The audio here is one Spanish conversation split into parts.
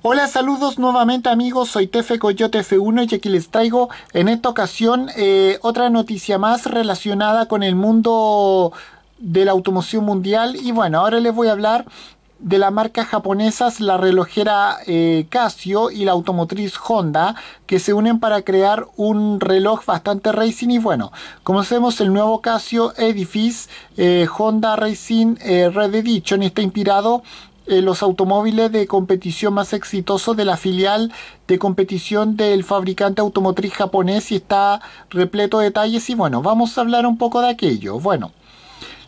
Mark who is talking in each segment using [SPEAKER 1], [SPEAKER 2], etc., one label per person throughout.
[SPEAKER 1] Hola, saludos nuevamente amigos, soy Tefe Coyote F1 y aquí les traigo en esta ocasión eh, otra noticia más relacionada con el mundo de la automoción mundial y bueno, ahora les voy a hablar de las marcas japonesas la relojera eh, Casio y la automotriz Honda que se unen para crear un reloj bastante racing y bueno como sabemos el nuevo Casio Edifice eh, Honda Racing Red Edition está inspirado eh, los automóviles de competición más exitosos de la filial de competición del fabricante automotriz japonés y está repleto de detalles y bueno, vamos a hablar un poco de aquello. Bueno,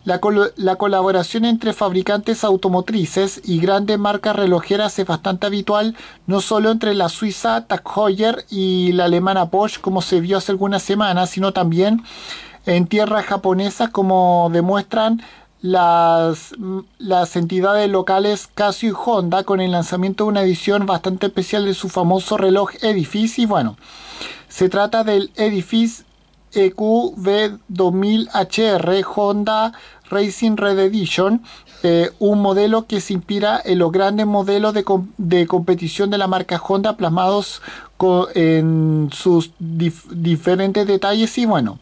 [SPEAKER 1] la, la, colaboración entre fabricantes automotrices y grandes marcas relojeras es bastante habitual, no solo entre la suiza Tag Heuer y la alemana porsche como se vio hace algunas semanas, sino también en tierras japonesas, como demuestran las, las entidades locales Casio y Honda con el lanzamiento de una edición bastante especial de su famoso reloj Edifice. Y bueno, se trata del Edifice EQV2000HR Honda Racing Red Edition, eh, un modelo que se inspira en los grandes modelos de, competición de la marca Honda plasmados en sus diferentes detalles y bueno.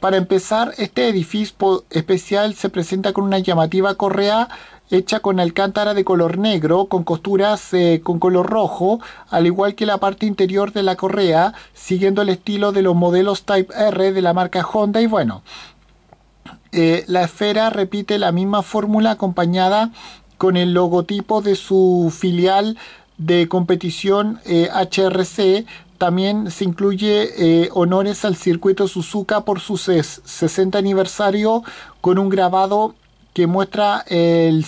[SPEAKER 1] Para empezar, este edificio especial se presenta con una llamativa correa hecha con alcántara de color negro, con costuras eh, con color rojo, al igual que la parte interior de la correa, siguiendo el estilo de los modelos Type R de la marca Honda y bueno. Eh, la esfera repite la misma fórmula acompañada con el logotipo de su filial de competición HRC eh, también se incluye eh, honores al circuito Suzuka por su 60 aniversario con un grabado que muestra el,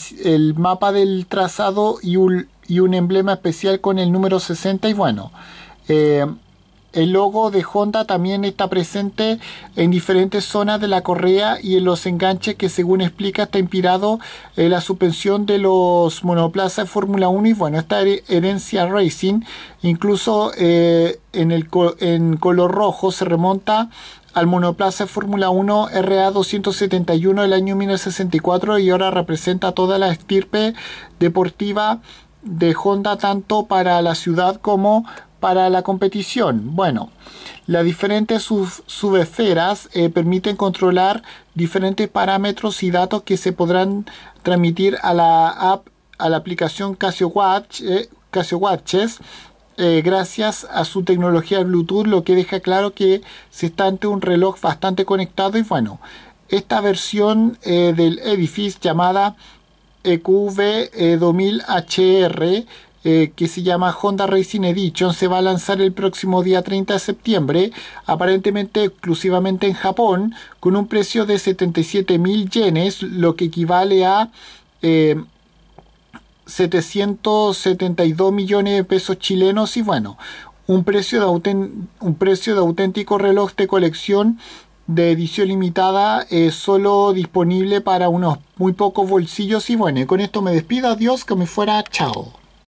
[SPEAKER 1] mapa del trazado y un, emblema especial con el número 60 y bueno. Eh, el logo de Honda también está presente en diferentes zonas de la correa y en los enganches que según explica está inspirado en la suspensión de los monoplazas de Fórmula 1 y bueno, esta herencia Racing incluso eh, en, el en color rojo se remonta al monoplaza Fórmula 1 RA271 del año 1964 y ahora representa toda la estirpe deportiva de Honda tanto para la ciudad como para la competición? Bueno, las diferentes subesferas eh, permiten controlar diferentes parámetros y datos que se podrán transmitir a la app, a la aplicación Casio, Watch, eh, Casio Watches eh, gracias a su tecnología Bluetooth, lo que deja claro que se está ante un reloj bastante conectado y bueno, esta versión del Edifice llamada EQV2000HR eh, que se llama Honda Racing Edition se va a lanzar el próximo día 30 de septiembre, aparentemente exclusivamente en Japón, con un precio de 77.000 yenes, lo que equivale a 772 eh, millones de pesos chilenos y bueno, un precio de, un precio de auténtico reloj de colección de edición limitada eh, solo disponible para unos muy pocos bolsillos y bueno, con esto me despido, adiós, que me fuera, chao.